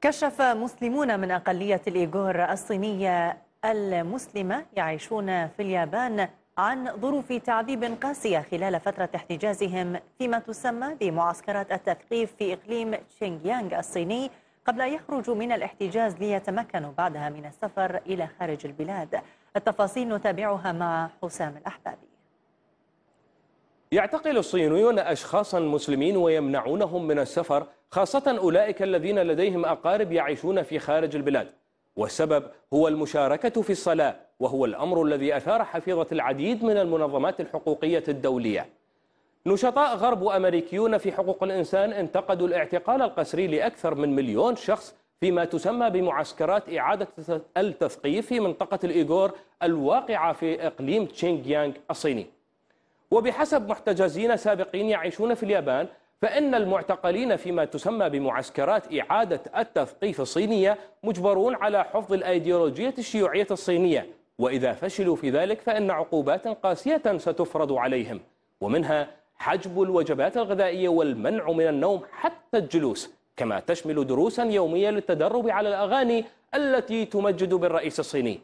كشف مسلمون من أقلية الإيغور الصينية المسلمة يعيشون في اليابان عن ظروف تعذيب قاسية خلال فترة احتجازهم فيما تسمى بمعسكرات التثقيف في إقليم تشينغيانغ الصيني قبل أن يخرجوا من الاحتجاز ليتمكنوا بعدها من السفر إلى خارج البلاد التفاصيل نتابعها مع حسام الأحبابي يعتقل الصينيون أشخاصا مسلمين ويمنعونهم من السفر خاصة أولئك الذين لديهم أقارب يعيشون في خارج البلاد والسبب هو المشاركة في الصلاة وهو الأمر الذي أثار حفيظة العديد من المنظمات الحقوقية الدولية نشطاء غرب أمريكيون في حقوق الإنسان انتقدوا الاعتقال القسري لأكثر من مليون شخص فيما تسمى بمعسكرات إعادة التثقيف في منطقة الإيغور الواقعة في إقليم تشينغ يانغ الصيني وبحسب محتجزين سابقين يعيشون في اليابان فإن المعتقلين فيما تسمى بمعسكرات إعادة التثقيف الصينية مجبرون على حفظ الأيديولوجية الشيوعية الصينية وإذا فشلوا في ذلك فإن عقوبات قاسية ستفرض عليهم ومنها حجب الوجبات الغذائية والمنع من النوم حتى الجلوس كما تشمل دروسا يومية للتدرب على الأغاني التي تمجد بالرئيس الصيني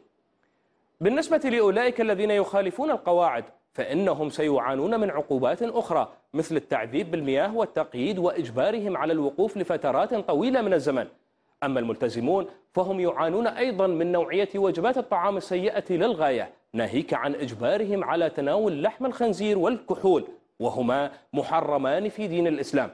بالنسبة لأولئك الذين يخالفون القواعد فإنهم سيعانون من عقوبات أخرى مثل التعذيب بالمياه والتقييد وإجبارهم على الوقوف لفترات طويلة من الزمن أما الملتزمون فهم يعانون أيضا من نوعية وجبات الطعام السيئة للغاية ناهيك عن إجبارهم على تناول لحم الخنزير والكحول وهما محرمان في دين الإسلام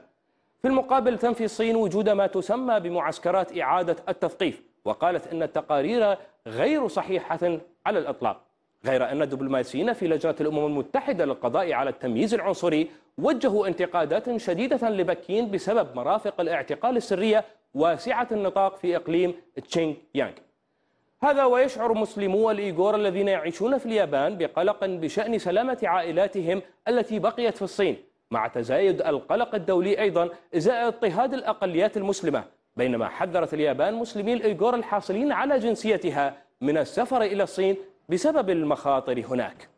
في المقابل تنفي الصين وجود ما تسمى بمعسكرات إعادة التثقيف وقالت أن التقارير غير صحيحة على الإطلاق غير أن الدبلوماسيين في لجنة الأمم المتحدة للقضاء على التمييز العنصري وجهوا انتقادات شديدة لبكين بسبب مرافق الاعتقال السرية واسعة النطاق في إقليم تشينغ يانغ هذا ويشعر مسلمو الإيغور الذين يعيشون في اليابان بقلق بشأن سلامة عائلاتهم التي بقيت في الصين مع تزايد القلق الدولي أيضا إزاء اضطهاد الأقليات المسلمة بينما حذرت اليابان مسلمي الإيغور الحاصلين على جنسيتها من السفر إلى الصين بسبب المخاطر هناك